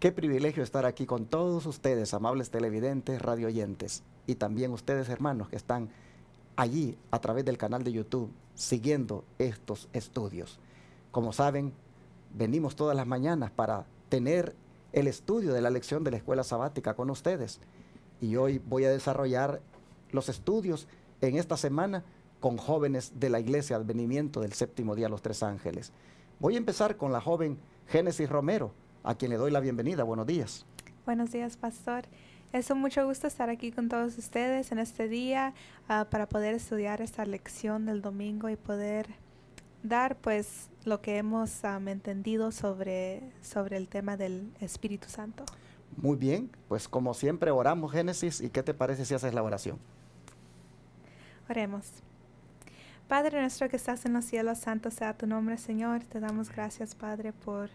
Qué privilegio estar aquí con todos ustedes, amables televidentes, radioyentes, y también ustedes, hermanos, que están allí a través del canal de YouTube siguiendo estos estudios. Como saben, venimos todas las mañanas para tener el estudio de la lección de la escuela sabática con ustedes. Y hoy voy a desarrollar los estudios en esta semana con jóvenes de la Iglesia Advenimiento del Séptimo Día Los Tres Ángeles. Voy a empezar con la joven Génesis Romero, a quien le doy la bienvenida. Buenos días. Buenos días, pastor. Es un mucho gusto estar aquí con todos ustedes en este día ah, para poder estudiar esta lección del domingo y poder dar pues lo que hemos entendido sobre, sobre el tema del Espíritu Santo. Muy bien, pues como siempre oramos Génesis y qué te parece si haces la oración. Oremos. Padre nuestro que estás en los cielos, santo sea tu nombre, Señor. Te damos gracias, Padre, por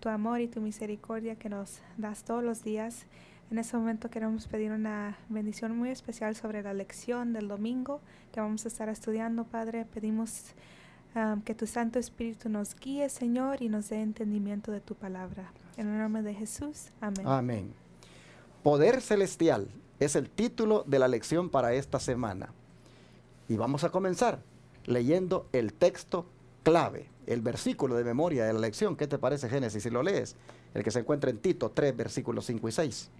tu amor y tu misericordia que nos das todos los días. En este momento queremos pedir una bendición muy especial sobre la lección del domingo que vamos a estar estudiando, Padre. Pedimos um, que tu Santo Espíritu nos guíe, Señor, y nos dé entendimiento de tu palabra. En el nombre de Jesús, amén. Amén. Poder celestial es el título de la lección para esta semana. Y vamos a comenzar leyendo el texto clave el versículo de memoria de la lección. ¿Qué te parece Génesis si lo lees? El que se encuentra en Tito 3, versículos 5 y 6.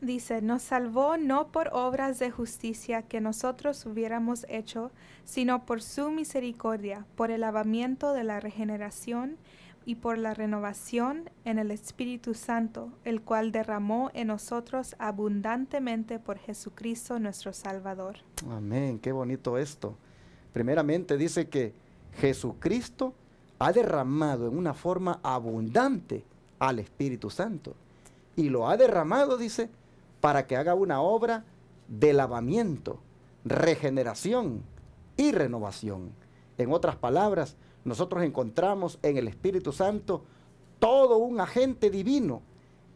Dice, nos salvó no por obras de justicia que nosotros hubiéramos hecho, sino por su misericordia, por el lavamiento de la regeneración y por la renovación en el Espíritu Santo, el cual derramó en nosotros abundantemente por Jesucristo nuestro Salvador. Amén, qué bonito esto. Primeramente dice que Jesucristo ha derramado en una forma abundante al Espíritu Santo. Y lo ha derramado, dice, para que haga una obra de lavamiento, regeneración y renovación. En otras palabras, nosotros encontramos en el Espíritu Santo todo un agente divino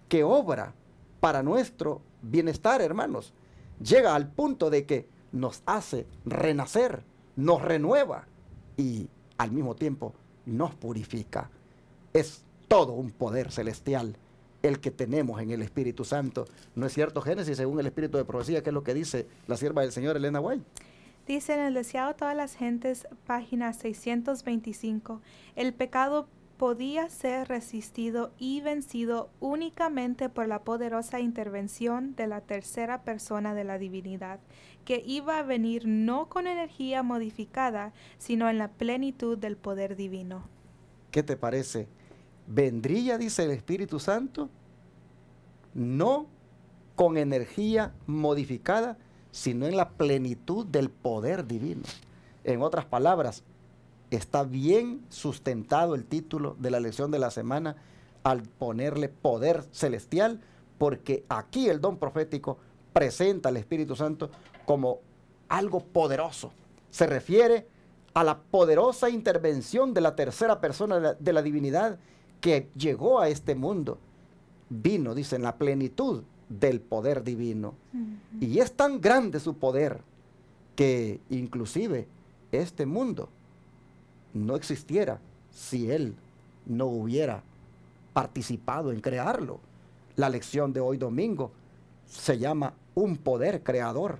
que obra para nuestro bienestar, hermanos. Llega al punto de que nos hace renacer, nos renueva, y al mismo tiempo nos purifica. Es todo un poder celestial el que tenemos en el Espíritu Santo. ¿No es cierto, Génesis, según el Espíritu de Profecía, que es lo que dice la sierva del Señor Elena White? Dice en el Deseado Todas las Gentes, página 625, el pecado podía ser resistido y vencido únicamente por la poderosa intervención de la tercera persona de la divinidad, que iba a venir no con energía modificada, sino en la plenitud del poder divino. ¿Qué te parece? ¿Vendría, dice el Espíritu Santo? No con energía modificada, sino en la plenitud del poder divino. En otras palabras, Está bien sustentado el título de la lección de la semana al ponerle poder celestial, porque aquí el don profético presenta al Espíritu Santo como algo poderoso. Se refiere a la poderosa intervención de la tercera persona de la, divinidad que llegó a este mundo. Vino, dice, en la plenitud del poder divino. Y es tan grande su poder que inclusive este mundo no existiera si él no hubiera participado en crearlo. La lección de hoy domingo se llama un poder creador.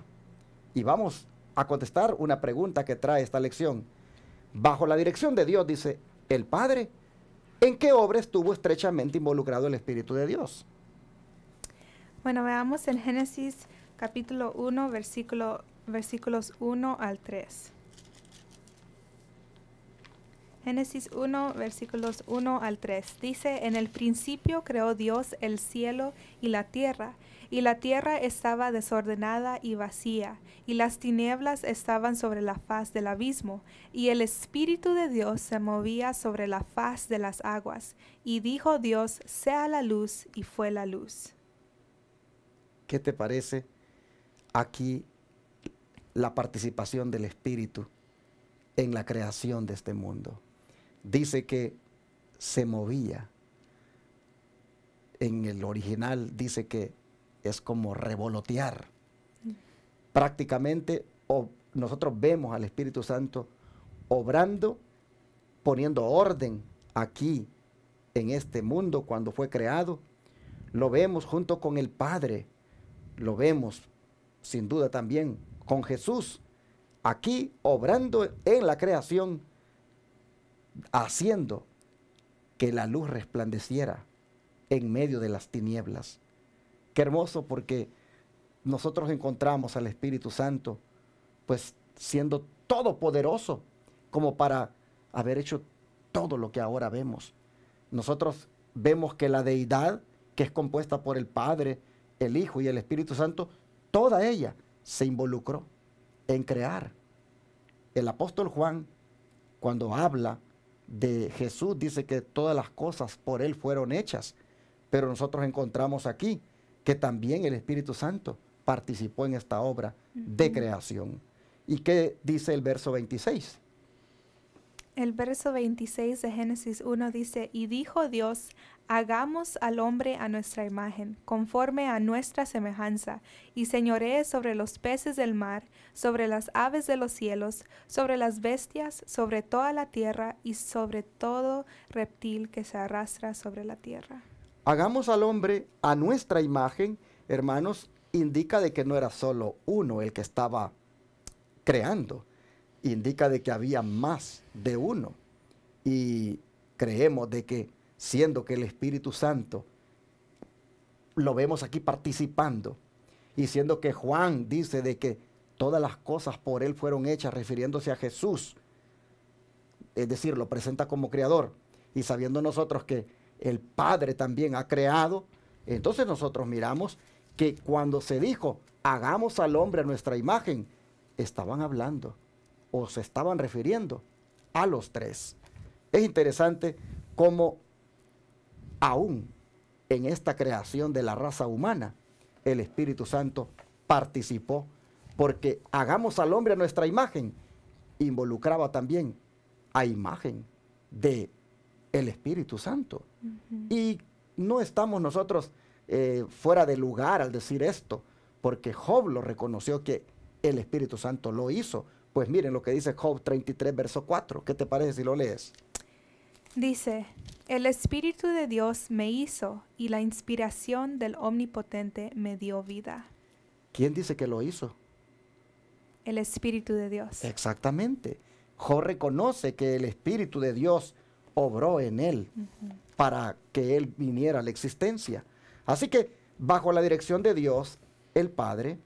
Y vamos a contestar una pregunta que trae esta lección. Bajo la dirección de Dios, dice el Padre, ¿en qué obra estuvo estrechamente involucrado el Espíritu de Dios? Bueno, veamos en Génesis capítulo 1, versículo, versículos 1 al 3. Génesis 1, versículos 1 al 3. Dice, en el principio creó Dios el cielo y la tierra, y la tierra estaba desordenada y vacía, y las tinieblas estaban sobre la faz del abismo, y el Espíritu de Dios se movía sobre la faz de las aguas, y dijo Dios, sea la luz, y fue la luz. ¿Qué te parece aquí la participación del Espíritu en la creación de este mundo? dice que se movía. En el original dice que es como revolotear. Mm. Prácticamente nosotros vemos al Espíritu Santo obrando, poniendo orden aquí en este mundo cuando fue creado. Lo vemos junto con el Padre, lo vemos sin duda también con Jesús, aquí obrando en la creación haciendo que la luz resplandeciera en medio de las tinieblas. Qué hermoso porque nosotros encontramos al Espíritu Santo, pues siendo todopoderoso como para haber hecho todo lo que ahora vemos. Nosotros vemos que la deidad, que es compuesta por el Padre, el Hijo y el Espíritu Santo, toda ella se involucró en crear. El apóstol Juan, cuando habla de Jesús dice que todas las cosas por Él fueron hechas, pero nosotros encontramos aquí que también el Espíritu Santo participó en esta obra de creación. ¿Y qué dice el verso 26? El verso 26 de Génesis 1 dice, y dijo Dios, hagamos al hombre a nuestra imagen, conforme a nuestra semejanza, y señoree sobre los peces del mar, sobre las aves de los cielos, sobre las bestias, sobre toda la tierra y sobre todo reptil que se arrastra sobre la tierra. Hagamos al hombre a nuestra imagen, hermanos, indica de que no era solo uno el que estaba creando, indica de que había más de uno. Y creemos de que siendo que el Espíritu Santo lo vemos aquí participando y siendo que Juan dice de que todas las cosas por él fueron hechas refiriéndose a Jesús, es decir, lo presenta como creador y sabiendo nosotros que el Padre también ha creado, entonces nosotros miramos que cuando se dijo, hagamos al hombre a nuestra imagen, estaban hablando o se estaban refiriendo a los tres. Es interesante cómo aún en esta creación de la raza humana, el Espíritu Santo participó, porque hagamos al hombre a nuestra imagen, involucraba también a imagen de el Espíritu Santo. Y no estamos nosotros eh, fuera de lugar al decir esto, porque Job lo reconoció que el Espíritu Santo lo hizo pues miren lo que dice Job 33, verso 4. ¿Qué te parece si lo lees? Dice, el Espíritu de Dios me hizo y la inspiración del Omnipotente me dio vida. ¿Quién dice que lo hizo? El Espíritu de Dios. Exactamente. Job reconoce que el Espíritu de Dios obró en él para que él viniera a la existencia. Así que bajo la dirección de Dios, el Padre,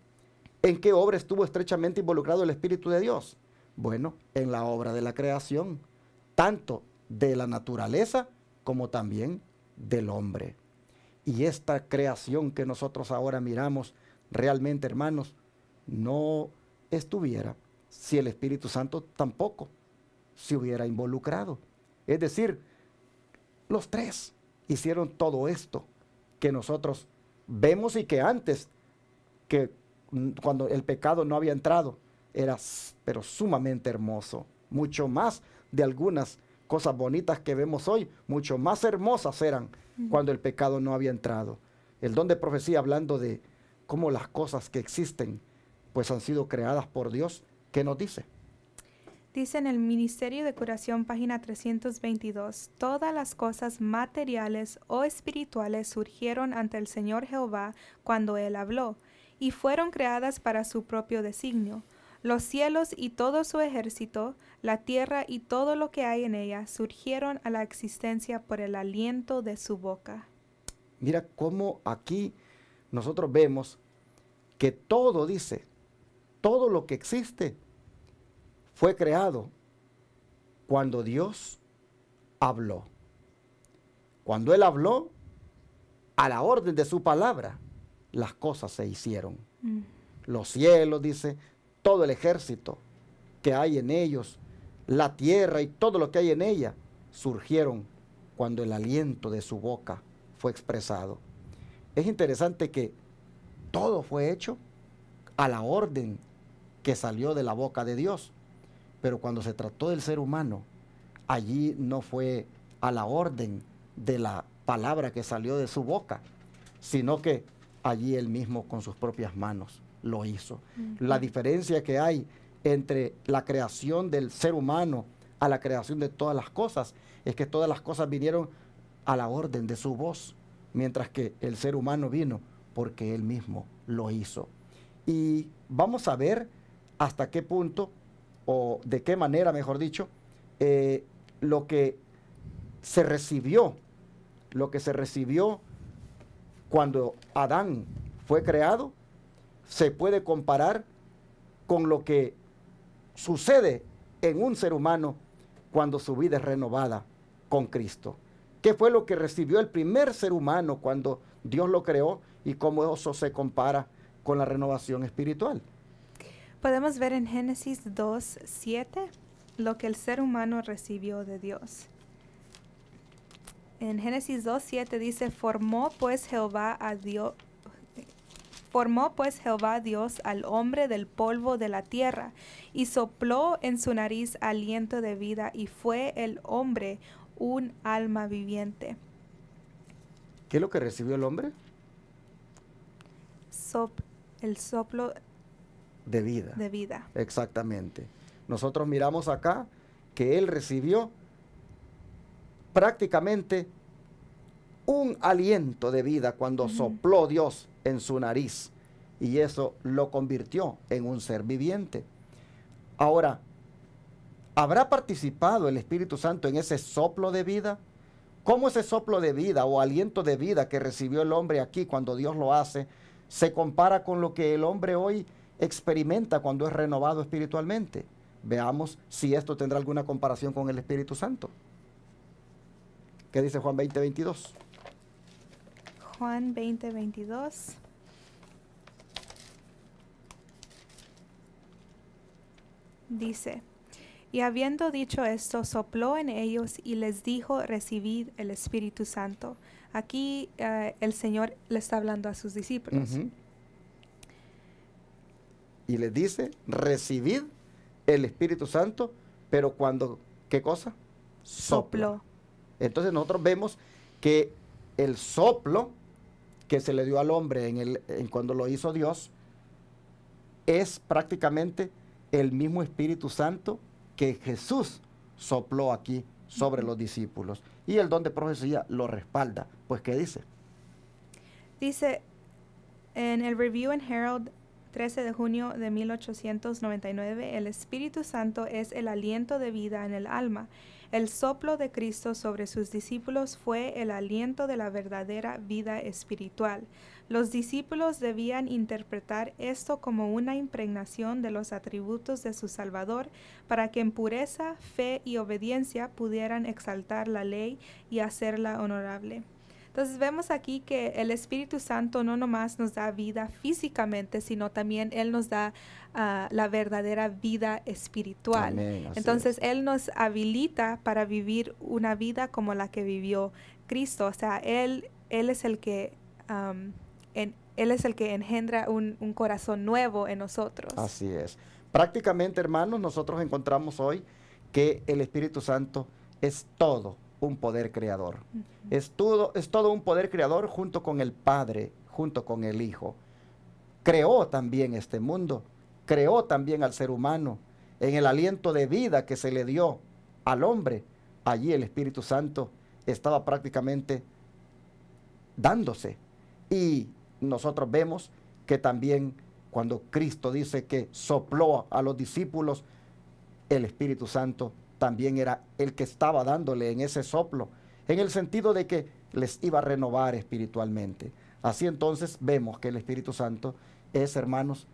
¿En qué obra estuvo estrechamente involucrado el Espíritu de Dios? Bueno, en la obra de la creación, tanto de la naturaleza como también del hombre. Y esta creación que nosotros ahora miramos, realmente hermanos, no estuviera si el Espíritu Santo tampoco se hubiera involucrado. Es decir, los tres hicieron todo esto que nosotros vemos y que antes que Mm, cuando el pecado no había entrado, era pero sumamente hermoso, mucho más de algunas cosas bonitas que vemos hoy, mucho más hermosas eran cuando el pecado no había entrado. El don de profecía hablando de cómo las cosas que existen pues han sido creadas por Dios, ¿qué nos dice? Dice en el Ministerio de Curación, página 322, todas las cosas materiales o espirituales surgieron ante el Señor Jehová cuando Él habló y fueron creadas para su propio designio. Los cielos y todo su ejército, la tierra y todo lo que hay en ella surgieron a la existencia por el aliento de su boca. Mira cómo aquí nosotros vemos que todo dice, todo lo que existe fue creado cuando Dios habló. Cuando Él habló a la orden de su palabra las cosas se hicieron. Mm. Los cielos, dice, todo el ejército que hay en ellos, la tierra y todo lo que hay en ella, surgieron cuando el aliento de su boca fue expresado. Es interesante que todo fue hecho a la orden que salió de la boca de Dios. Pero cuando se trató del ser humano, allí no fue a la orden de la palabra que salió de su boca, sino que allí él mismo con sus propias manos lo hizo. La diferencia que hay entre la creación del ser humano a la creación de todas las cosas es que todas las cosas vinieron a la orden de su voz, mientras que el ser humano vino porque él mismo lo hizo. Y vamos a ver hasta qué punto, o de qué manera, mejor dicho, eh, lo que se recibió, lo que se recibió cuando Adán fue creado, se puede comparar con lo que sucede en un ser humano cuando su vida es renovada con Cristo. ¿Qué fue lo que recibió el primer ser humano cuando Dios lo creó y cómo eso se compara con la renovación espiritual? Podemos ver en Génesis 2.7 lo que el ser humano recibió de Dios en Génesis 2.7 dice, formó pues Jehová Dios. Formó pues Jehová Dios al hombre del polvo de la tierra, y sopló en su nariz aliento de vida, y fue el hombre un alma viviente. ¿Qué es lo que recibió el hombre? el soplo de vida. De vida. Exactamente. Nosotros miramos acá que él recibió prácticamente un aliento de vida cuando sopló Dios en su nariz y eso lo convirtió en un ser viviente. Ahora, ¿habrá participado el Espíritu Santo en ese soplo de vida? ¿Cómo ese soplo de vida o aliento de vida que recibió el hombre aquí cuando Dios lo hace se compara con lo que el hombre hoy experimenta cuando es renovado espiritualmente? Veamos si esto tendrá alguna comparación con el Espíritu Santo. ¿Qué dice Juan 20, 22? Juan 20, 22. Dice, y habiendo dicho esto, sopló en ellos y les dijo, recibid el Espíritu Santo. Aquí eh, el Señor le está hablando a sus discípulos. Y les dice, recibid el Espíritu Santo, pero cuando, ¿qué cosa? Sopló. Entonces nosotros vemos que el soplo que se le dio al hombre en el, en cuando lo hizo Dios es prácticamente el mismo Espíritu Santo que Jesús sopló aquí sobre los discípulos. Y el don de profecía lo respalda. Pues, ¿qué dice? Dice en el Review and Herald 13 de junio de 1899, el Espíritu Santo es el aliento de vida en el alma el soplo de Cristo sobre sus discípulos fue el aliento de la verdadera vida espiritual. Los discípulos debían interpretar esto como una impregnación de los atributos de su Salvador para que en pureza, fe y obediencia pudieran exaltar la ley y hacerla honorable. Entonces vemos aquí que el Espíritu Santo no nomás nos da vida físicamente, sino también Él nos da ah, la verdadera vida espiritual. Entonces Él nos habilita para vivir una vida como la que vivió Cristo. O sea, Él, él es el que... él es el que engendra un, un corazón nuevo en nosotros. Así es. Prácticamente, hermanos, nosotros encontramos hoy que el Espíritu Santo es todo un poder creador. es, todo, es todo un poder creador junto con el Padre, junto con el Hijo. Creó también este mundo, creó también al ser humano. En el aliento de vida que se le dio al hombre, allí el Espíritu Santo estaba prácticamente dándose. Y nosotros vemos que también cuando Cristo dice que sopló a los discípulos, el Espíritu Santo también era el que estaba dándole en ese soplo, en el sentido de que les iba a renovar espiritualmente. Así entonces vemos que el Espíritu Santo es, hermanos,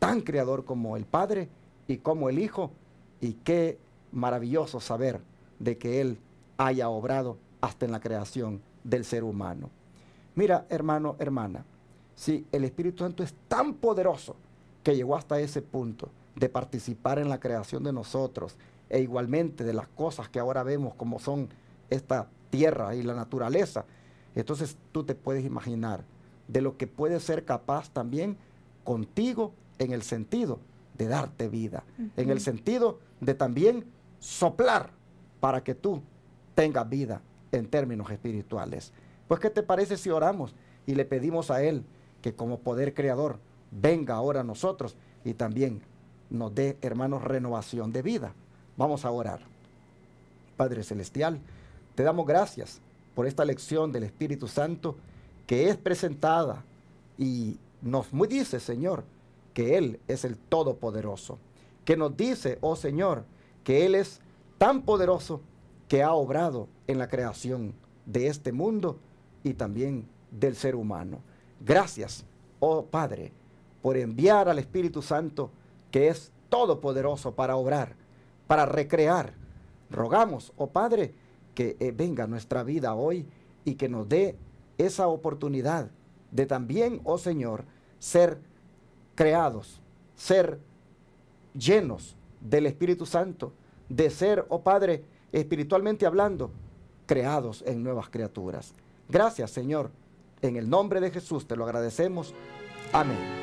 tan creador como el Padre y como el Hijo, y qué maravilloso saber de que Él haya obrado hasta en la creación del ser humano. Mira, hermano, hermana, si el Espíritu Santo es tan poderoso que llegó hasta ese punto de participar en la creación de nosotros, e igualmente de las cosas que ahora vemos como son esta tierra y la naturaleza. Entonces tú te puedes imaginar de lo que puede ser capaz también contigo en el sentido de darte vida, en el sentido de también soplar para que tú tengas vida en términos espirituales. Pues ¿qué te parece si oramos y le pedimos a Él que como poder creador venga ahora a nosotros y también nos dé, hermanos, renovación de vida? Vamos a orar. Padre Celestial, te damos gracias por esta lección del Espíritu Santo que es presentada y nos dice, Señor, que Él es el Todopoderoso, que nos dice, oh Señor, que Él es tan poderoso que ha obrado en la creación de este mundo y también del ser humano. Gracias, oh Padre, por enviar al Espíritu Santo, que es todopoderoso para obrar para recrear. Rogamos, oh Padre, que eh, venga nuestra vida hoy y que nos dé esa oportunidad de también, oh Señor, ser creados, ser llenos del Espíritu Santo, de ser, oh Padre, espiritualmente hablando, creados en nuevas criaturas. Gracias, Señor. En el nombre de Jesús te lo agradecemos. Amén.